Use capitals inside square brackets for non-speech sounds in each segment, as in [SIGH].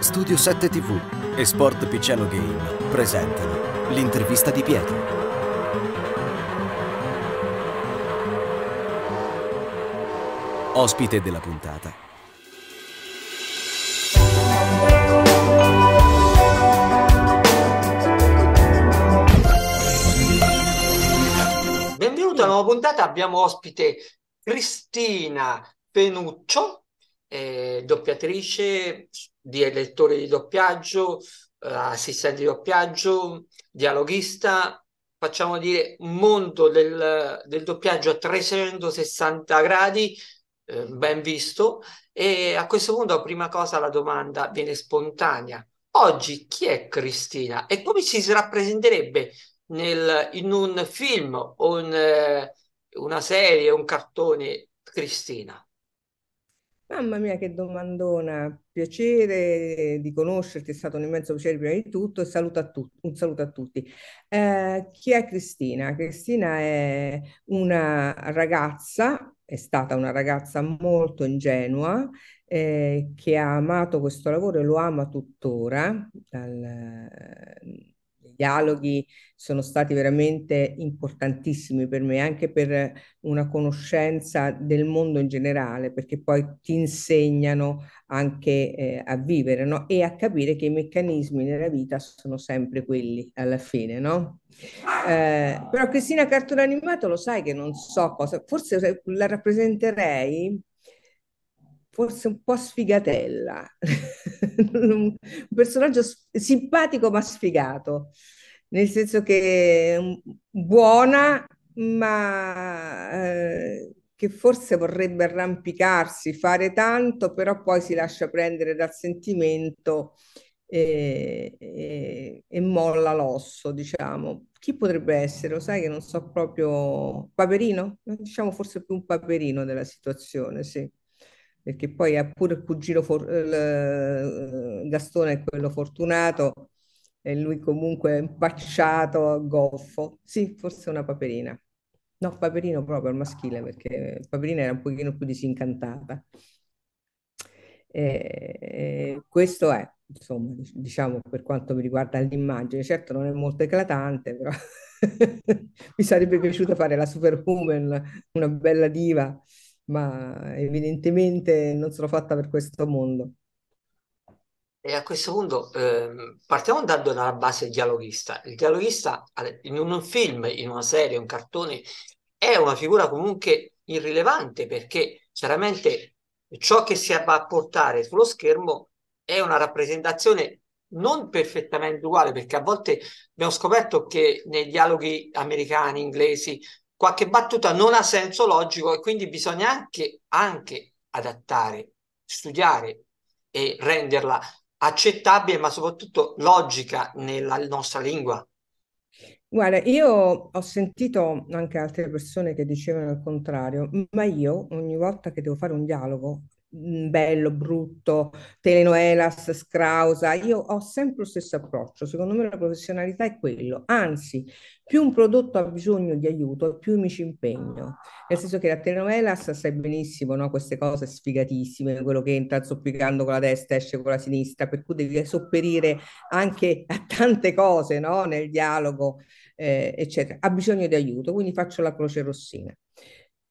Studio 7 TV e Sport Picciano Game presentano l'intervista di Pietro. Ospite della puntata. Benvenuto alla nuova puntata, abbiamo ospite Cristina Penuccio, eh, doppiatrice di lettore di doppiaggio, eh, assistente di doppiaggio, dialoghista, facciamo dire un mondo del, del doppiaggio a 360 gradi, eh, ben visto, e a questo punto prima cosa la domanda viene spontanea. Oggi chi è Cristina e come si rappresenterebbe nel, in un film o in, eh, una serie, un cartone Cristina? Mamma mia, che domandona, piacere di conoscerti, è stato un immenso piacere prima di tutto e saluto a tu- un saluto a tutti. Eh, chi è Cristina? Cristina è una ragazza, è stata una ragazza molto ingenua eh, che ha amato questo lavoro e lo ama tuttora dal, dialoghi sono stati veramente importantissimi per me, anche per una conoscenza del mondo in generale, perché poi ti insegnano anche eh, a vivere no? e a capire che i meccanismi nella vita sono sempre quelli alla fine. No? Eh, però Cristina Cartone Animato lo sai che non so cosa, forse la rappresenterei forse un po' sfigatella, [LAUGHS] un personaggio simpatico ma sfigato, nel senso che buona ma eh, che forse vorrebbe arrampicarsi, fare tanto, però poi si lascia prendere dal sentimento e, e, e molla l'osso, diciamo. Chi potrebbe essere? Lo sai che non so proprio... Paperino? Diciamo forse più un paperino della situazione, sì perché poi ha pure il cugino for- il eh, eh, Gastone quello fortunato e lui comunque impacciato, goffo. Sì, forse una paperina. No, Paperino proprio al maschile, perché Paperina era un pochino più disincantata. E questo è, insomma, diciamo per quanto mi riguarda l'immagine, certo non è molto eclatante, però [LAUGHS] mi sarebbe piaciuto fare la superwoman, una bella diva, ma evidentemente non sono fatta per questo mondo. E a questo punto eh, partiamo dando dalla base dialoghista. Il dialoghista in un film, in una serie, un cartone, è una figura comunque irrilevante perché chiaramente ciò che si va a portare sullo schermo è una rappresentazione non perfettamente uguale perché a volte abbiamo scoperto che nei dialoghi americani, inglesi, qualche battuta non ha senso logico e quindi bisogna anche, anche adattare, studiare e renderla accettabile ma soprattutto logica nella nostra lingua. Guarda, io ho sentito anche altre persone che dicevano il contrario, ma io ogni volta che devo fare un dialogo Mhmm, bello, brutto, telenovelas, scrausa. Io ho sempre lo stesso approccio. Secondo me la professionalità è quello. Anzi, più un prodotto ha bisogno di aiuto, più mi ci impegno. Nel senso che la telenovelas sai benissimo, no? queste cose sfigatissime, quello che entra zoppicando con la destra, esce con la sinistra, per cui devi sopperire anche a tante cose no? nel dialogo, eh, eccetera. Ha bisogno di aiuto, quindi faccio la croce rossina.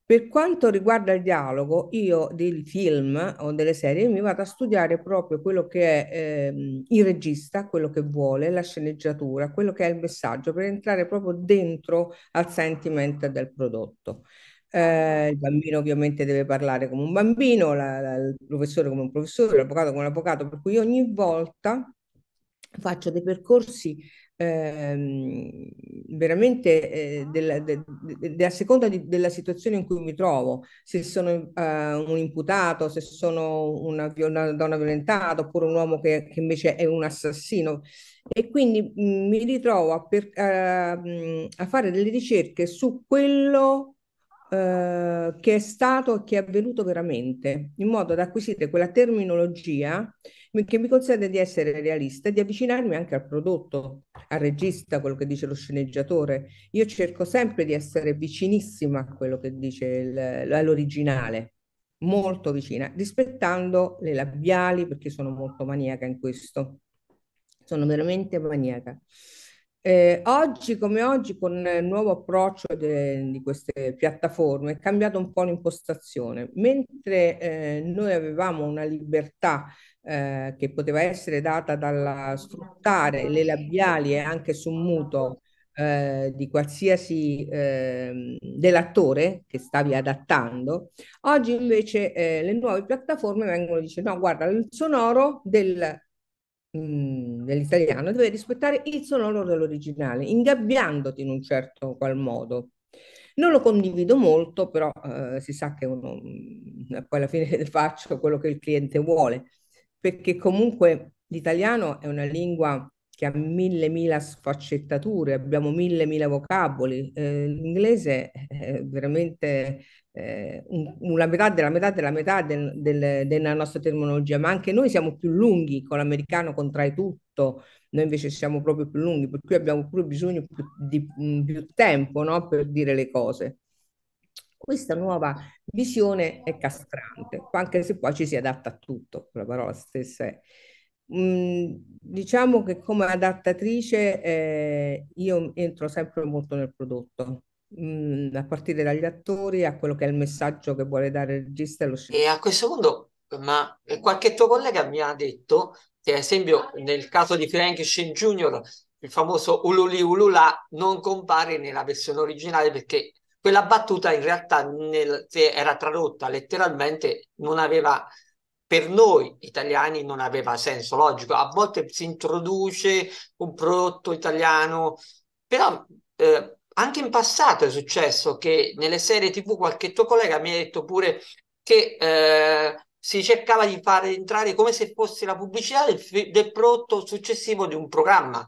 Per quanto riguarda il dialogo, io dei film o delle serie mi vado a studiare proprio quello che è ehm, il regista, quello che vuole, la sceneggiatura, quello che è il messaggio, per entrare proprio dentro al sentiment del prodotto. Eh, il bambino ovviamente deve parlare come un bambino, la, la, il professore come un professore, l'avvocato come un avvocato, per cui ogni volta faccio dei percorsi ehm, veramente eh, della, de, de, de, a seconda di, della situazione in cui mi trovo, se sono eh, un imputato, se sono una, una, donna violentata oppure un uomo che, che invece è un assassino. E quindi mm, mi ritrovo a, per, a, mm, a fare delle ricerche su quello Uh, che è stato e che è avvenuto veramente, in modo da acquisire quella terminologia che mi consente di essere realista e di avvicinarmi anche al prodotto, al regista, quello che dice lo sceneggiatore. Io cerco sempre di essere vicinissima a quello che dice l'originale, molto vicina, rispettando le labiali perché sono molto maniaca in questo. Sono veramente maniaca. Eh, oggi come oggi con il nuovo approccio de, di queste piattaforme è cambiata un po' l'impostazione. Mentre eh, noi avevamo una libertà eh, che poteva essere data dal sfruttare le labiali e anche su muto eh, di qualsiasi ehm, dell'attore che stavi adattando, oggi invece eh, le nuove piattaforme vengono e dicono no guarda il sonoro del Mhmm, dell'italiano deve rispettare il sonoro dell'originale, ingabbiandoti in un certo qual modo. Non lo condivido molto, però eh, si sa che uno, mhmm, poi alla fine [LAUGHS] faccio quello che il cliente vuole, perché comunque l'italiano è una lingua che ha mille mila sfaccettature, abbiamo mille mila vocaboli. Eh, l'inglese è veramente eh, una metà della metà della metà del, del, della nostra terminologia, ma anche noi siamo più lunghi, con l'americano contrae tutto, noi invece siamo proprio più lunghi, per cui abbiamo proprio bisogno più, di mm, più tempo no, per dire le cose. Questa nuova visione è castrante, anche se poi ci si adatta a tutto, la parola stessa è Mhmm, diciamo che come adattatrice eh, io entro sempre molto nel prodotto, mh, mhmm, a partire dagli attori, a quello che è il messaggio che vuole dare il regista e lo sceneggiatore. E a questo punto, ma qualche tuo collega mi ha detto che, ad esempio, nel caso di Frank Shin Jr., il famoso Ululi Ulula non compare nella versione originale perché quella battuta in realtà nel, se era tradotta letteralmente non aveva per noi italiani non aveva senso logico. A volte si introduce un prodotto italiano, però eh, anche in passato è successo che nelle serie TV qualche tuo collega mi ha detto pure che eh, si cercava di far entrare come se fosse la pubblicità del, del prodotto successivo di un programma.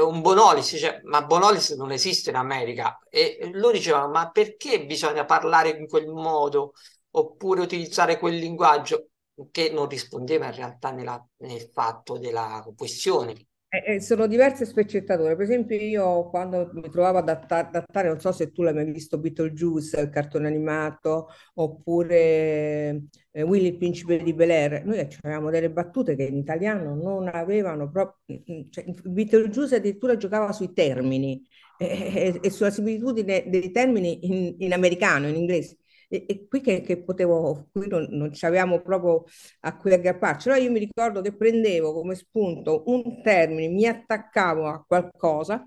un Bonolis, dice, cioè, ma Bonolis non esiste in America e loro dicevano: Ma perché bisogna parlare in quel modo oppure utilizzare quel linguaggio? che non rispondeva in realtà nella, nel fatto della questione. Eh, eh, sono diverse sfaccettature. Per esempio, io quando mi trovavo ad adattare, non so se tu l'hai mai visto Beetlejuice, il cartone animato, oppure eh, Willy il principe di Bel Air, noi avevamo delle battute che in italiano non avevano proprio. Mm, cioè, Beetlejuice addirittura giocava sui termini eh, eh, eh, e, sulla similitudine dei termini in, in americano, in inglese. E, e qui che, che, potevo, qui non, non avevamo proprio a cui aggrapparci. Allora io mi ricordo che prendevo come spunto un termine, mi attaccavo a qualcosa,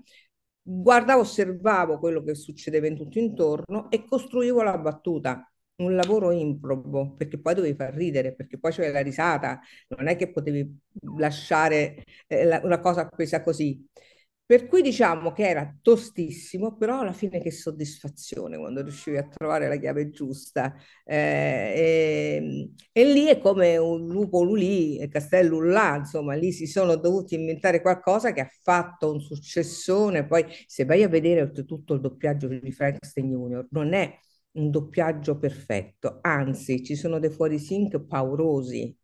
guardavo, osservavo quello che succedeva in tutto intorno e costruivo la battuta un lavoro improbo, perché poi dovevi far ridere, perché poi c'era la risata, non è che potevi lasciare eh, la, una cosa presa così. Per cui diciamo che era tostissimo, però alla fine che soddisfazione quando riuscivi a trovare la chiave giusta. Eh, e, ehm, e, lì è come un lupo lulì eh, castello là, insomma, lì si sono dovuti inventare qualcosa che ha fatto un successone. Poi se vai a vedere oltretutto il doppiaggio di Frankenstein Junior, non è un doppiaggio perfetto, anzi ci sono dei fuorisync paurosi,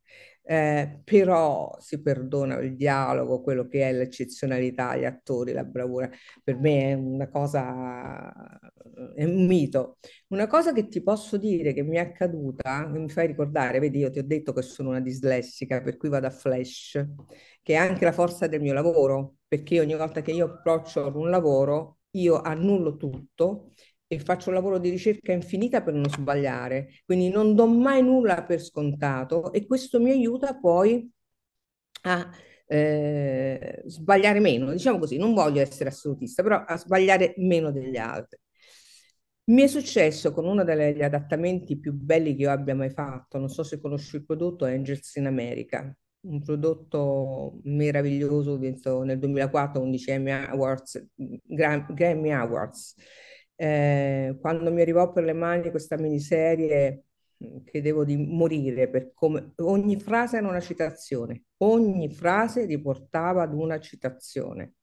eh, però si perdona il dialogo, quello che è l'eccezionalità, gli attori, la bravura. Per me è una cosa, eh, è un mito. Una cosa che ti posso dire che mi è accaduta, mi fai ricordare, vedi, io ti ho detto che sono una dislessica, per cui vado a flash, che è anche la forza del mio lavoro, perché ogni volta che io approccio un lavoro, io annullo tutto e faccio un lavoro di ricerca infinita per non sbagliare, quindi non do mai nulla per scontato e questo mi aiuta poi a eh, sbagliare meno, diciamo così, non voglio essere assolutista, però a sbagliare meno degli altri. Mi è successo con uno degli adattamenti più belli che io abbia mai fatto, non so se conosci il prodotto Angels in America, un prodotto meraviglioso vinto nel 2004 11 Emmy Awards, Grammy Awards eh, quando mi arrivò per le mani questa miniserie mm, credevo di morire per come ogni frase era una citazione, ogni frase riportava ad una citazione.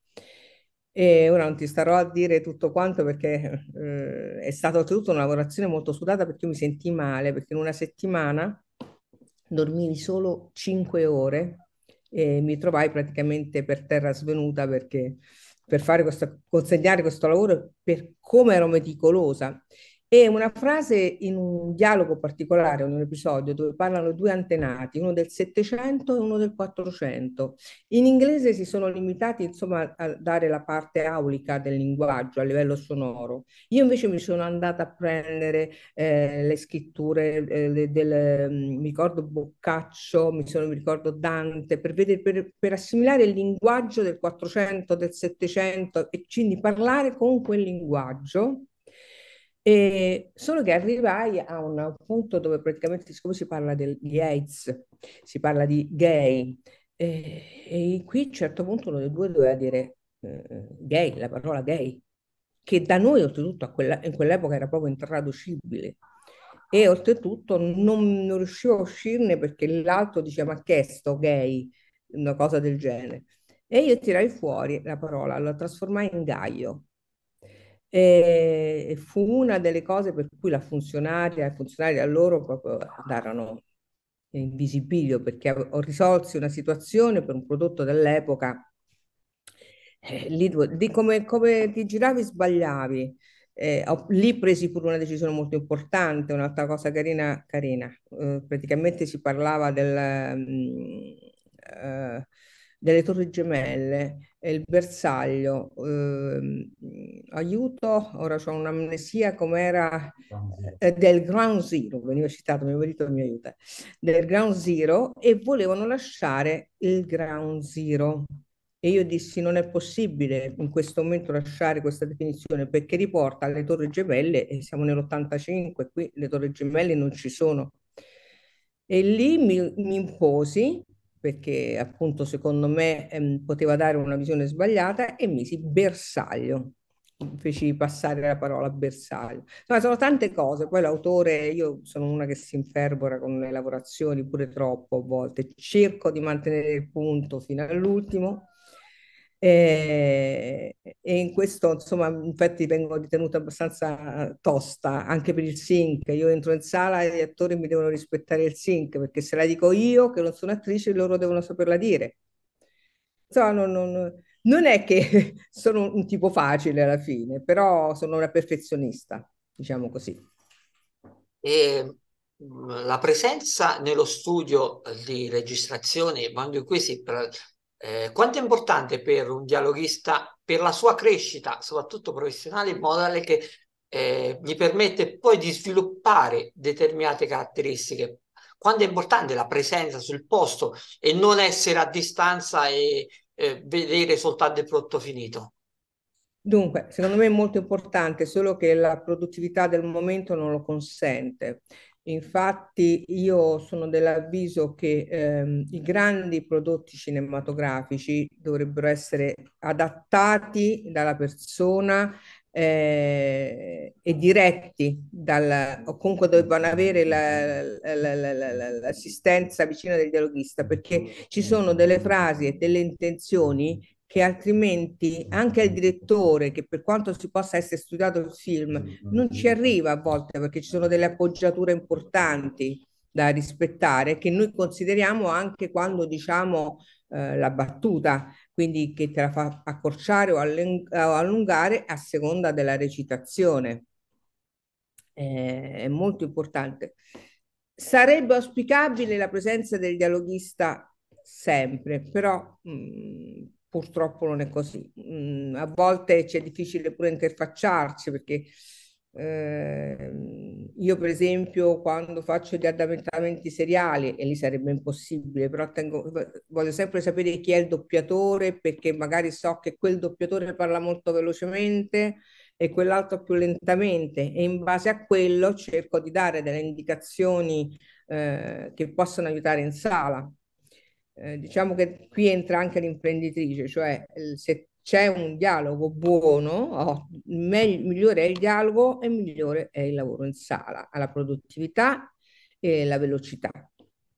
E ora non ti starò a dire tutto quanto perché eh, è stata oltretutto una lavorazione molto sudata perché io mi sentii male, perché in una settimana dormivi solo 5 ore e mi trovai praticamente per terra svenuta perché per fare questa, consegnare questo lavoro per come ero meticolosa e una frase in un dialogo particolare, in un episodio dove parlano due antenati, uno del Settecento e uno del Quattrocento. In inglese si sono limitati insomma a dare la parte aulica del linguaggio a livello sonoro. Io invece mi sono andata a prendere eh, le scritture eh, le, del, mm, mi ricordo Boccaccio, mi, sono, mi ricordo Dante, per, vedere, per, per assimilare il linguaggio del Quattrocento, del Settecento e quindi parlare con quel linguaggio e solo che arrivai a un punto dove praticamente, siccome si parla del, di AIDS, si parla di gay, e, e, qui a un certo punto uno dei due doveva dire eh, gay, la parola gay, che da noi oltretutto quella, in quell'epoca era proprio intraducibile. E oltretutto non, non riuscivo a uscirne perché l'altro diceva ma che sto gay, una cosa del genere. E io tirai fuori la parola, la trasformai in gaio e fu una delle cose per cui la funzionaria e i funzionari a loro proprio andarono invisibilio perché ho risolto una situazione per un prodotto dell'epoca. Eh, lì, di come, come ti giravi sbagliavi. Eh, ho, lì presi pure una decisione molto importante, un'altra cosa carina, carina. Eh, praticamente si parlava del, um, eh, delle Torri Gemelle, e il bersaglio, eh, aiuto, ora c'è un'amnesia com'era eh, del Ground Zero, veniva citato, mio marito mi aiuta, del Ground Zero e volevano lasciare il Ground Zero. E io dissi non è possibile in questo momento lasciare questa definizione perché riporta alle torri gemelle, e siamo nell'85, qui le torri gemelle non ci sono. E lì mi, mi imposi perché appunto secondo me ehm, poteva dare una visione sbagliata e misi bersaglio feci passare la parola bersaglio. Insomma, sono tante cose. Poi l'autore, io sono una che si infervora con le lavorazioni pure troppo a volte, cerco di mantenere il punto fino all'ultimo, e, e in questo, insomma, infatti vengo ritenuta abbastanza tosta anche per il sync. Io entro in sala e gli attori mi devono rispettare il sync perché se la dico io, che non sono attrice, loro devono saperla dire. Insomma, non, non, non è che [LAUGHS] sono un tipo facile alla fine, però sono una perfezionista, diciamo così. E mm, la presenza nello studio di registrazione, quando qui si, eh, quanto è importante per un dialoghista, per la sua crescita, soprattutto professionale, in modo tale che eh, mi permette poi di sviluppare determinate caratteristiche? Quanto è importante la presenza sul posto e non essere a distanza e eh, vedere soltanto il prodotto finito? Dunque, secondo me è molto importante, solo che la produttività del momento non lo consente. Infatti io sono dell'avviso che ehm, i grandi prodotti cinematografici dovrebbero essere adattati dalla persona eh, e diretti dal, o comunque dovevano avere la, la, la, l'assistenza vicina del dialoghista perché ci sono delle frasi e delle intenzioni che altrimenti anche il direttore, che per quanto si possa essere studiato il film, non ci arriva a volte perché ci sono delle appoggiature importanti da rispettare che noi consideriamo anche quando diciamo eh, la battuta, quindi che te la fa accorciare o, allungare a seconda della recitazione. Eh, è molto importante. Sarebbe auspicabile la presenza del dialoghista sempre, però mh, mm, purtroppo non è così. Mm, a volte c'è difficile pure interfacciarci perché eh, io per esempio quando faccio gli adattamenti seriali, e lì sarebbe impossibile, però tengo, voglio sempre sapere chi è il doppiatore perché magari so che quel doppiatore parla molto velocemente e quell'altro più lentamente e in base a quello cerco di dare delle indicazioni eh, che possono aiutare in sala. Eh, diciamo che qui entra anche l'imprenditrice, cioè eh, se c'è un dialogo buono, oh, meglio, migliore è il dialogo e migliore è il lavoro in sala, alla produttività e alla velocità.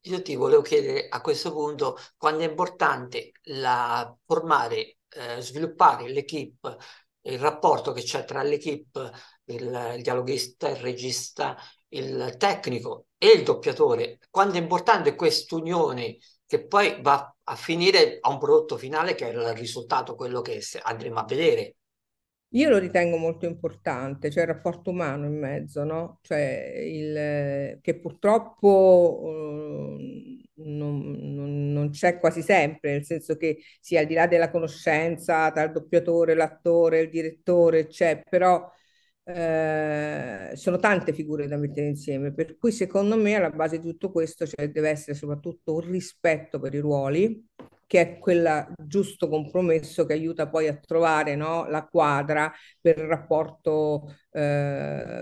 Io ti volevo chiedere a questo punto quando è importante la, formare, eh, sviluppare l'equipe, il rapporto che c'è tra l'equipe, il, il dialoghista, il regista, il tecnico e il doppiatore, quando è importante quest'unione che poi va a finire a un prodotto finale che è il risultato, quello che andremo a vedere. Io lo ritengo molto importante, cioè il rapporto umano in mezzo, no? Cioè il, che purtroppo eh, non, non, non, c'è quasi sempre, nel senso che sì, al di là della conoscenza tra il doppiatore, l'attore, il direttore, c'è, però eh, sono tante figure da mettere insieme, per cui secondo me alla base di tutto questo cioè, deve essere soprattutto un rispetto per i ruoli, che è quel giusto compromesso che aiuta poi a trovare no, la quadra per il rapporto eh,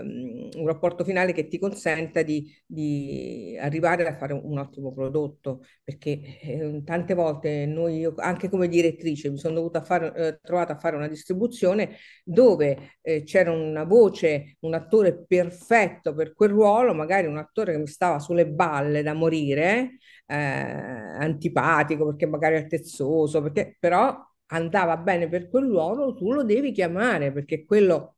un rapporto finale che ti consenta di, di arrivare a fare un, ottimo prodotto, perché eh, tante volte noi, io, anche come direttrice, mi sono dovuta fare, eh, trovata a fare una distribuzione dove eh, c'era una voce, un attore perfetto per quel ruolo, magari un attore che mi stava sulle balle da morire, eh, antipatico perché magari altezzoso, perché però andava bene per quel ruolo, tu lo devi chiamare perché quello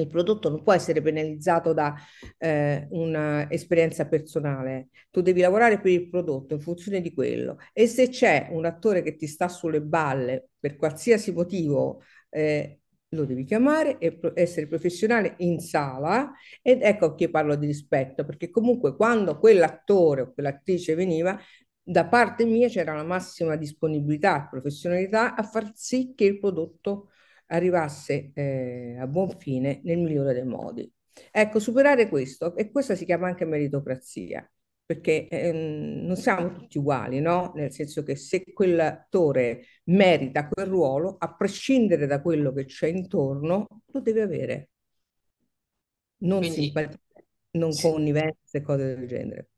il prodotto non può essere penalizzato da eh, un'esperienza personale, tu devi lavorare per il prodotto in funzione di quello e se c'è un attore che ti sta sulle balle per qualsiasi motivo, eh, lo devi chiamare e pro- essere professionale in sala ed ecco che parlo di rispetto perché comunque quando quell'attore o quell'attrice veniva da parte mia c'era la massima disponibilità e professionalità a far sì che il prodotto arrivasse eh, a buon fine nel migliore dei modi. Ecco, superare questo, e questa si chiama anche meritocrazia, perché ehm, non siamo tutti uguali, no? Nel senso che se quell'attore merita quel ruolo, a prescindere da quello che c'è intorno, lo deve avere. Non Quindi, simpatia, non sì. connivenze, cose del genere.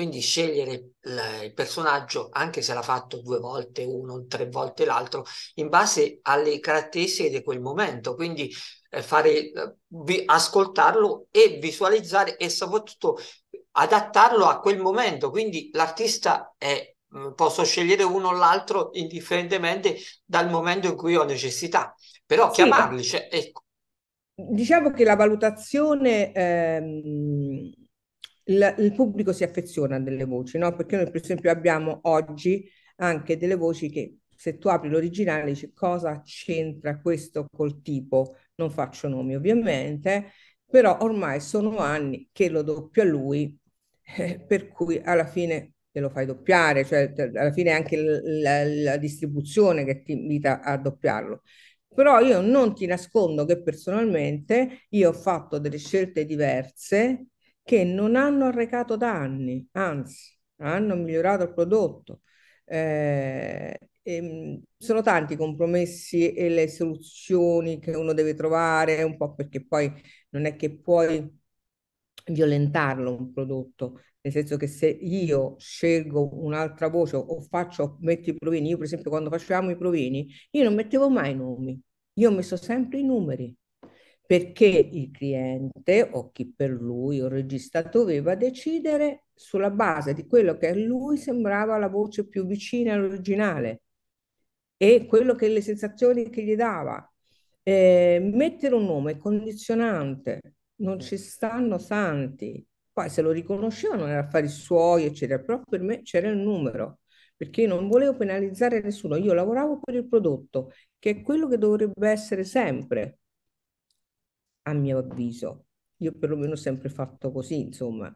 Quindi scegliere il personaggio, anche se l'ha fatto due volte uno, tre volte l'altro, in base alle caratteristiche di quel momento. Quindi eh, fare, eh, ascoltarlo e visualizzare e soprattutto adattarlo a quel momento. Quindi l'artista è, mm, posso scegliere uno o l'altro indifferentemente dal momento in cui ho necessità. Però sì, chiamarli, cioè, ecco. Diciamo che la valutazione... Ehm il, il pubblico si affeziona a delle voci, no? Perché noi per esempio abbiamo oggi anche delle voci che se tu apri l'originale dici cosa c'entra questo col tipo, non faccio nomi ovviamente, però ormai sono anni che lo doppio a lui, eh, per cui alla fine te lo fai doppiare, cioè te, alla fine è anche l, la, la distribuzione che ti invita a doppiarlo. Però io non ti nascondo che personalmente io ho fatto delle scelte diverse che non hanno arrecato danni, anzi hanno migliorato il prodotto. Eh, ehm, sono tanti i compromessi e le soluzioni che uno deve trovare, un po' perché poi non è che puoi violentarlo un prodotto, nel senso che se io scelgo un'altra voce o faccio, metto i provini, io per esempio quando facevamo i provini, io non mettevo mai i nomi, io ho messo sempre i numeri, perché il cliente o chi per lui o il regista doveva decidere sulla base di quello che a lui sembrava la voce più vicina all'originale e quello che le sensazioni che gli dava. Eh, mettere un nome condizionante, non mm. ci stanno santi. Poi se lo riconoscevano era affari suoi, eccetera, però per me c'era il numero, perché io non volevo penalizzare nessuno, io lavoravo per il prodotto, che è quello che dovrebbe essere sempre a mio avviso. Io perlomeno ho sempre fatto così, insomma.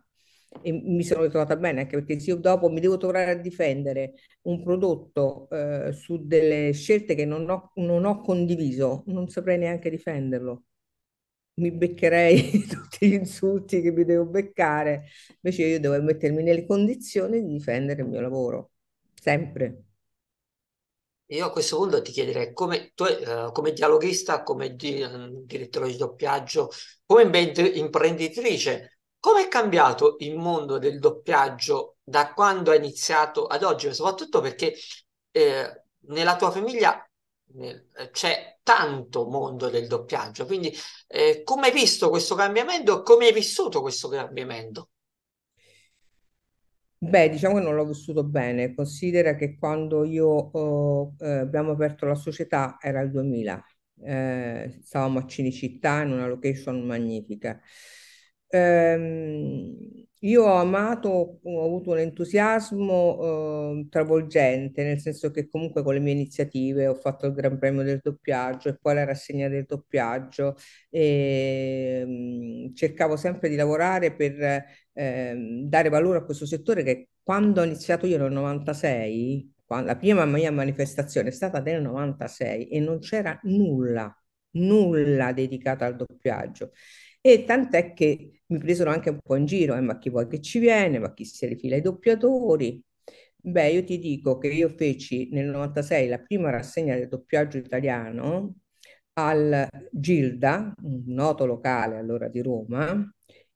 E mi sono trovata bene anche perché se io dopo mi devo trovare a difendere un prodotto eh, su delle scelte che non ho, non ho condiviso, non saprei neanche difenderlo mi beccherei [LAUGHS] tutti gli insulti che mi devo beccare, invece io devo mettermi nelle condizioni di difendere il mio lavoro, sempre. Io a questo punto ti chiederei, come, tu, uh, come dialoghista, come di, uh, direttore di doppiaggio, come imprenditrice, come è cambiato il mondo del doppiaggio da quando hai iniziato ad oggi? Soprattutto perché eh, nella tua famiglia c'è tanto mondo del doppiaggio, quindi eh, come hai visto questo cambiamento e come hai vissuto questo cambiamento? Beh, diciamo che non l'ho vissuto bene. Considera che quando io eh, eh abbiamo aperto la società era il 2000, eh, stavamo a Cinecittà in una location magnifica. Ehm, io ho amato, ho avuto un entusiasmo eh, travolgente, nel senso che comunque con le mie iniziative ho fatto il Gran Premio del doppiaggio e poi la rassegna del doppiaggio e ehm, mh, cercavo sempre di lavorare per eh, dare valore a questo settore che quando ho iniziato io nel 96, quando, la prima mia manifestazione è stata nel 96 e non c'era nulla, nulla dedicato al doppiaggio. E tant'è che mi presero anche un po' in giro, eh, ma chi vuoi che ci viene, ma chi si rifila fila i doppiatori. Beh, io ti dico che io feci nel 96 la prima rassegna del doppiaggio italiano al Gilda, un noto locale allora di Roma,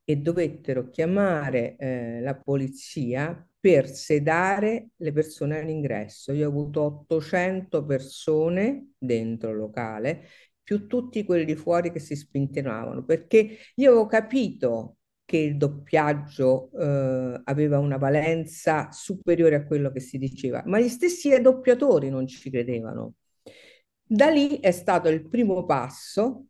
e dovettero chiamare eh, la polizia per sedare le persone all'ingresso. Io ho avuto 800 persone dentro il locale più tutti quelli fuori che si spintinavano, perché io avevo capito che il doppiaggio eh, aveva una valenza superiore a quello che si diceva, ma gli stessi doppiatori non ci credevano. Da lì è stato il primo passo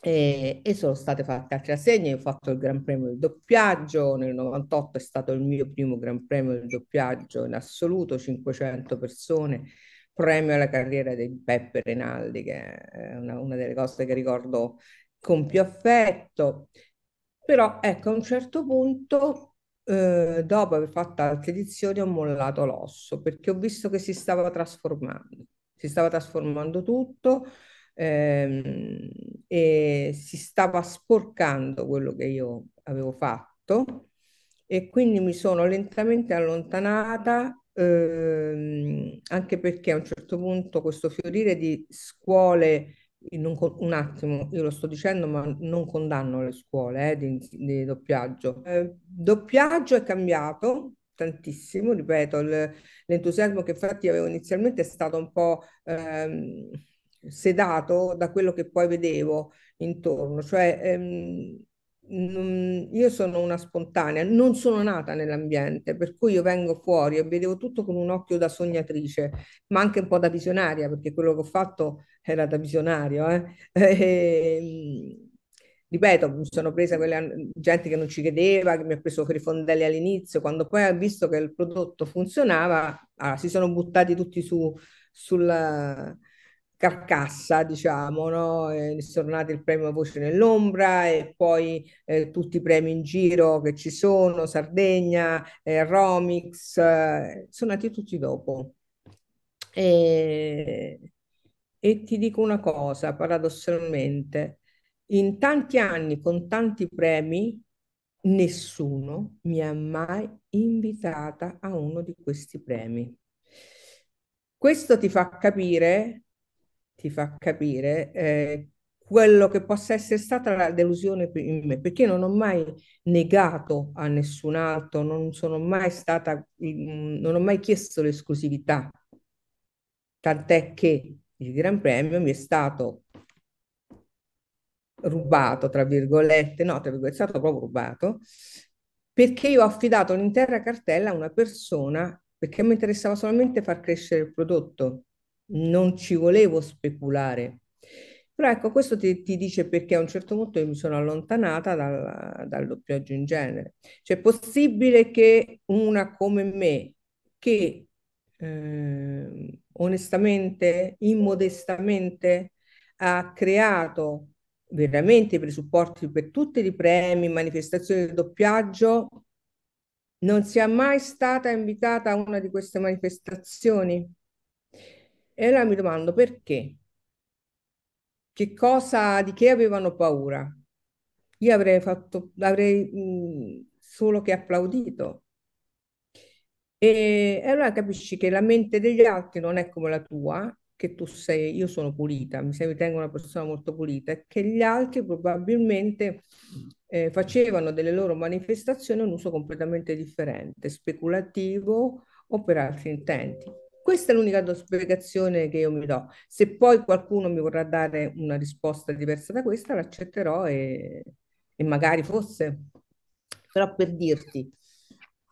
eh, e sono state fatte altre assegne, ho fatto il Gran Premio del doppiaggio, nel 98 è stato il mio primo Gran Premio del doppiaggio in assoluto, 500 persone premio alla carriera di Peppe Rinaldi, che è una, una delle cose che ricordo con più affetto. Però ecco, a un certo punto Uh, dopo aver fatto altre edizioni ho mollato l'osso perché ho visto che si stava trasformando, si stava trasformando tutto ehm, e si stava sporcando quello che io avevo fatto e quindi mi sono lentamente allontanata ehm, anche perché a un certo punto questo fiorire di scuole, non, un attimo, io lo sto dicendo, ma non condanno le scuole eh, di, di, doppiaggio. Eh, doppiaggio è cambiato tantissimo, ripeto, l'entusiasmo che infatti avevo inizialmente è stato un po' ehm, sedato da quello che poi vedevo intorno, cioè ehm, io sono una spontanea, non sono nata nell'ambiente, per cui io vengo fuori e vedevo tutto con un occhio da sognatrice, ma anche un po' da visionaria, perché quello che ho fatto era da visionario. Eh? [LAUGHS] E, mm, ripeto, mi sono presa quella mm, gente che non ci credeva, che mi ha preso per i fondelli all'inizio, quando poi ha visto che il prodotto funzionava, allora, ah, si sono buttati tutti su, sulla, carcassa, diciamo, no? eh, sono nati il premio Voce nell'Ombra e poi eh, tutti i premi in giro che ci sono, Sardegna, eh, Romix, eh, sono nati tutti dopo. E, e ti dico una cosa, paradossalmente, in tanti anni con tanti premi, nessuno mi ha mai invitata a uno di questi premi. Questo ti fa capire ti fa capire eh, quello che possa essere stata la delusione in me, perché io non ho mai negato a nessun altro, non sono mai stata, non ho mai chiesto l'esclusività, tant'è che il Gran Premio mi è stato rubato, tra virgolette, no, tra virgolette, è stato proprio rubato, perché io ho affidato l'intera cartella a una persona, perché mi interessava solamente far crescere il prodotto, non ci volevo speculare. Però ecco, questo ti, ti dice perché a un certo punto io mi sono allontanata dal, dal doppiaggio in genere. Cioè è possibile che una come me, che eh, onestamente, immodestamente, ha creato veramente i presupporti per tutti i premi, manifestazioni del doppiaggio, non sia mai stata invitata a una di queste manifestazioni e allora mi domando perché? Che cosa, di che avevano paura? Io avrei fatto, avrei mh, solo che applaudito. E, e allora capisci che la mente degli altri non è come la tua, che tu sei, io sono pulita, mi ritengo una persona molto pulita, e che gli altri probabilmente eh, facevano delle loro manifestazioni un uso completamente differente, speculativo o per altri intenti. Questa è l'unica spiegazione che io mi do. Se poi qualcuno mi vorrà dare una risposta diversa da questa, l'accetterò e, e magari forse, però per dirti.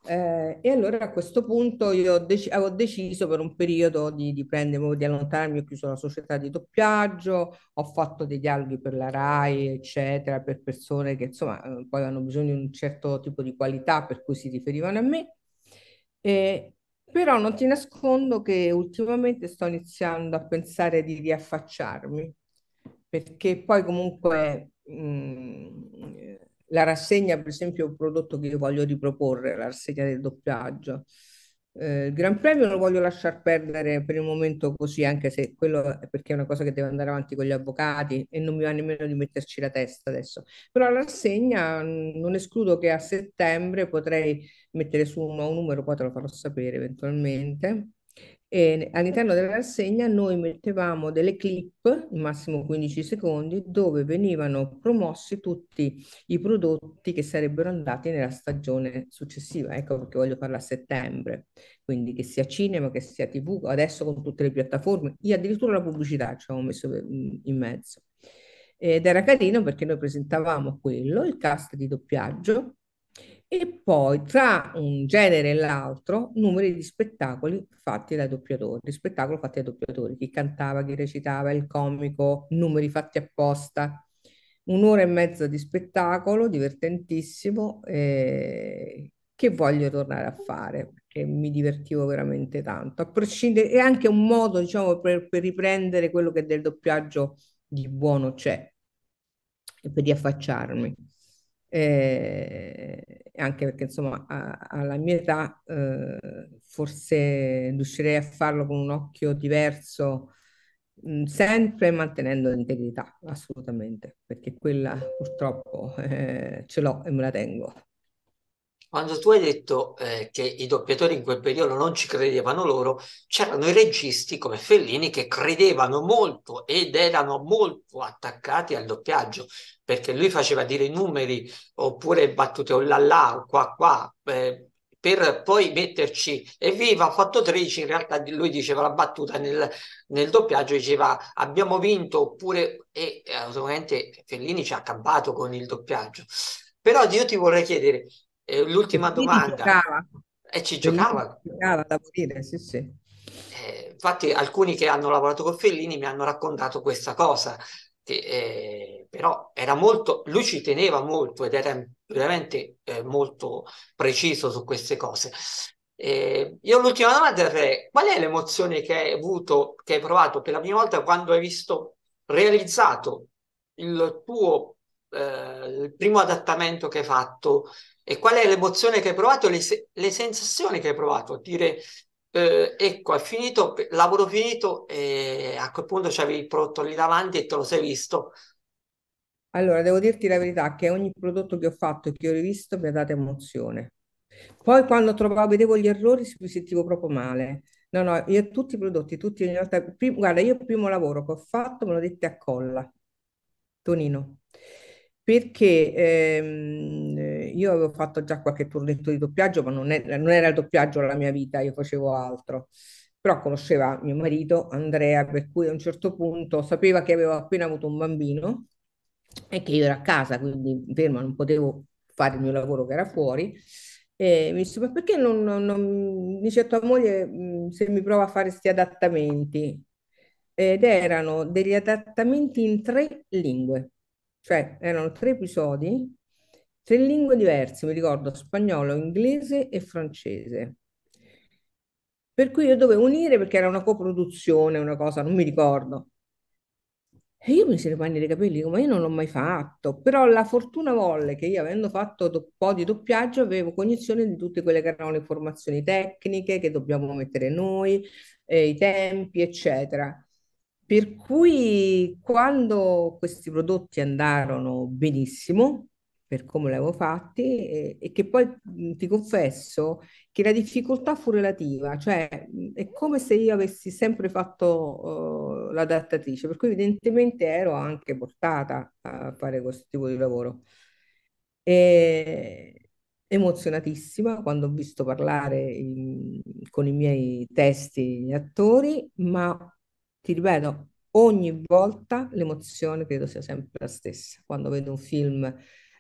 Eh, e allora a questo punto io dec avevo deciso per un periodo di, di prendermi, di allontanarmi, ho chiuso la società di doppiaggio, ho fatto dei dialoghi per la RAI, eccetera, per persone che insomma eh, poi hanno bisogno di un certo tipo di qualità per cui si riferivano a me. E, però non ti nascondo che ultimamente sto iniziando a pensare di riaffacciarmi, perché poi comunque mh, mhmm, la rassegna, per esempio, è un prodotto che io voglio riproporre, la rassegna del doppiaggio eh, il Gran Premio lo voglio lasciar perdere per il momento così, anche se quello è perché è una cosa che deve andare avanti con gli avvocati e non mi va nemmeno di metterci la testa adesso. Però la rassegna mm, non escludo che a settembre potrei mettere su un nuovo numero, poi te lo farò sapere eventualmente. E all'interno della rassegna noi mettevamo delle clip, massimo 15 secondi, dove venivano promossi tutti i prodotti che sarebbero andati nella stagione successiva. Ecco perché voglio farla a settembre, quindi che sia cinema, che sia tv, adesso con tutte le piattaforme, io addirittura la pubblicità ci avevo messo mm, in mezzo. Ed era carino perché noi presentavamo quello, il cast di doppiaggio, e poi tra un genere e l'altro numeri di spettacoli fatti dai doppiatori, spettacolo fatti dai doppiatori, chi cantava, chi recitava, il comico, numeri fatti apposta. Un'ora e mezza di spettacolo divertentissimo eh, che voglio tornare a fare perché mi divertivo veramente tanto. A prescindere, è anche un modo diciamo, per, per riprendere quello che del doppiaggio di buono c'è e per riaffacciarmi eh, anche perché insomma a, alla mia età eh, forse riuscirei a farlo con un occhio diverso, mh, mm, sempre mantenendo l'integrità, assolutamente, perché quella purtroppo [LAUGHS] eh, ce l'ho e me la tengo. Quando tu hai detto eh, che i doppiatori in quel periodo non ci credevano loro, c'erano i registi come Fellini che credevano molto ed erano molto attaccati al doppiaggio, perché lui faceva dire i numeri oppure battute o oh là là, qua qua, eh, per poi metterci evviva, ha fatto 13, in realtà lui diceva la battuta nel, nel doppiaggio, diceva abbiamo vinto oppure, e automaticamente Fellini ci ha accampato con il doppiaggio. Però io ti vorrei chiedere, l'ultima e domanda. E eh, ci giocava. Ci giocava da morire, sì, sì. Eh, infatti alcuni che hanno lavorato con Fellini mi hanno raccontato questa cosa, che eh, però era molto, lui ci teneva molto ed era veramente eh, molto preciso su queste cose. Eh, io l'ultima domanda è qual è l'emozione che hai avuto, che hai provato per la prima volta quando hai visto realizzato il tuo eh, il primo adattamento che hai fatto e qual è l'emozione che hai provato, le, le sensazioni che hai provato, dire eh, ecco, è finito, lavoro finito e a quel punto c'avevi il prodotto lì davanti e te lo sei visto. Allora, devo dirti la verità che ogni prodotto che ho fatto e che ho rivisto mi ha dato emozione. Poi quando trovavo, vedevo gli errori, mi sentivo proprio male. No, no, io tutti i prodotti, tutti ogni volta. Prim, guarda, io il primo lavoro che ho fatto me lo dette a colla, Tonino perché ehm, eh, io avevo fatto già qualche turnetto di doppiaggio, ma non, è, non era il doppiaggio la mia vita, io facevo altro. Però conosceva mio marito Andrea, per cui a un certo punto sapeva che avevo appena avuto un bambino e che io ero a casa, quindi ferma, non potevo fare il mio lavoro che era fuori. E mi disse, ma perché non, non, non... dice a tua moglie se mi prova a fare questi adattamenti? Ed erano degli adattamenti in tre lingue cioè erano tre episodi, tre lingue diverse, mi ricordo spagnolo, inglese e francese. Per cui io dovevo unire perché era una coproduzione, una cosa, non mi ricordo. E io mi misi le mani capelli, ma io non l'ho mai fatto, però la fortuna volle che io avendo fatto un po' di doppiaggio avevo cognizione di tutte quelle che erano le informazioni tecniche che dobbiamo mettere noi, eh, i tempi, eccetera. Per cui quando questi prodotti andarono benissimo, per come li avevo fatti, e, e, che poi ti confesso che la difficoltà fu relativa, cioè è come se io avessi sempre fatto uh, l'adattatrice, per cui evidentemente ero anche portata a fare questo tipo di lavoro. E, emozionatissima quando ho visto parlare in, con i miei testi gli attori, ma ti ripeto, ogni volta l'emozione credo sia sempre la stessa quando vedo un film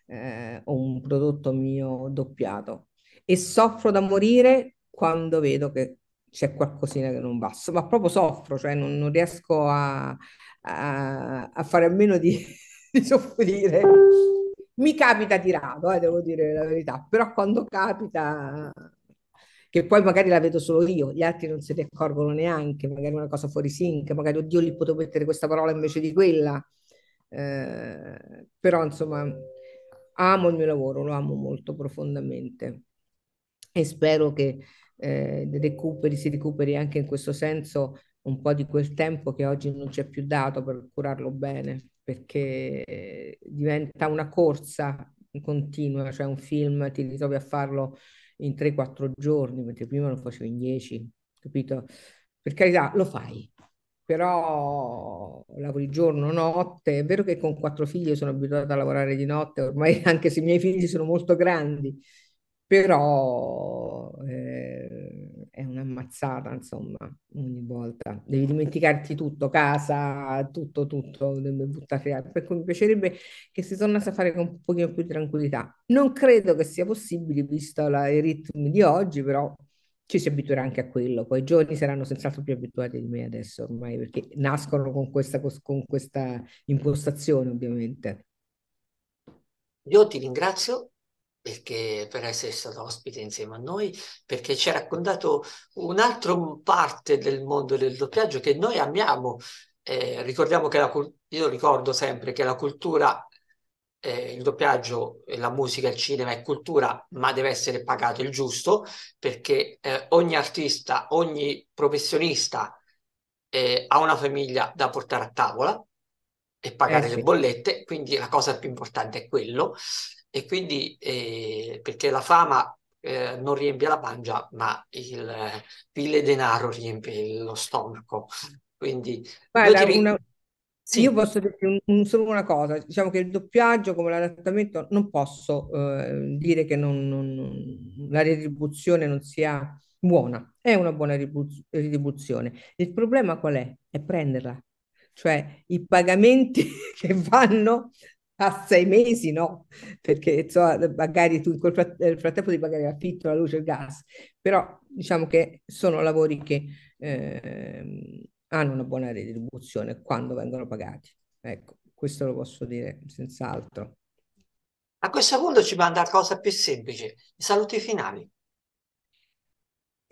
eh, o un prodotto mio doppiato e soffro da morire quando vedo che c'è qualcosina che non va, ma proprio soffro, cioè non, non riesco a, a, a, fare a meno di, [LAUGHS] di soffrire. Mi capita tirato, eh, devo dire la verità, però quando capita che poi magari la vedo solo io, gli altri non se ne accorgono neanche, magari una cosa fuori sync, magari oddio lì potevo mettere questa parola invece di quella, eh, però insomma amo il mio lavoro, lo amo molto profondamente e spero che eh, recuperi, si recuperi anche in questo senso un po' di quel tempo che oggi non ci è più dato per curarlo bene, perché diventa una corsa continua, cioè un film ti ritrovi a farlo in 3-4 giorni, mentre prima lo facevo in 10, capito? Per carità, lo fai, però lavori giorno, notte, è vero che con quattro figli sono abituata a lavorare di notte, ormai [LAUGHS] anche se i miei figli sono molto grandi, però eh, è un'ammazzata, insomma, ogni volta. Devi dimenticarti tutto, casa, tutto, tutto, devi buttare via. Per cui mi piacerebbe che si tornasse a fare con un pochino più di tranquillità. Non credo che sia possibile, visto la, i ritmi di oggi, però ci si abituerà anche a quello. Poi i giovani saranno senz'altro più abituati di me adesso ormai, perché nascono con questa, con questa impostazione, ovviamente. Io ti ringrazio perché, per essere stato ospite insieme a noi, perché ci ha raccontato un'altra parte del mondo del doppiaggio che noi amiamo. Eh, ricordiamo che la, io ricordo sempre che la cultura, eh, il doppiaggio, la musica, il cinema è cultura, ma deve essere pagato il giusto, perché eh, ogni artista, ogni professionista eh, ha una famiglia da portare a tavola e eh pagare sì. le bollette, quindi la cosa più importante è quello e quindi eh, perché la fama eh, non riempie la pancia, ma il pile eh, denaro riempie lo stomaco. Quindi Guarda, ti... una... sì. io posso dire un, solo una cosa, diciamo che il doppiaggio come l'adattamento non posso eh, dire che non, non, la retribuzione non sia buona, è una buona retribuzione. Il problema qual è? È prenderla, cioè i pagamenti [LAUGHS] che vanno a ah, sei mesi no, perché insomma, magari tu nel frattempo devi pagare l'affitto, la luce, il gas, però diciamo che sono lavori che eh, hanno una buona retribuzione quando vengono pagati. Ecco, questo lo posso dire senz'altro. A questo punto ci manda la cosa più semplice, i saluti finali.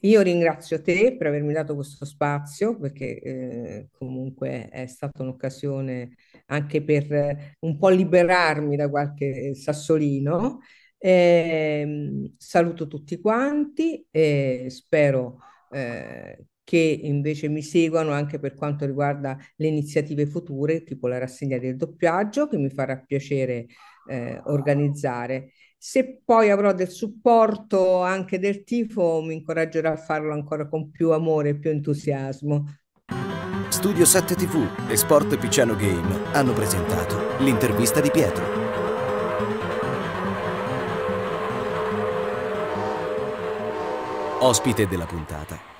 Io ringrazio te per avermi dato questo spazio perché eh, comunque è stata un'occasione anche per eh, un po' liberarmi da qualche sassolino. Eh, saluto tutti quanti e spero eh, che invece mi seguano anche per quanto riguarda le iniziative future, tipo la rassegna del doppiaggio, che mi farà piacere eh, organizzare. Se poi avrò del supporto anche del tifo, mi incoraggerà a farlo ancora con più amore e più entusiasmo. Studio 7 TV e Sport Picciano Game hanno presentato l'intervista di Pietro. Ospite della puntata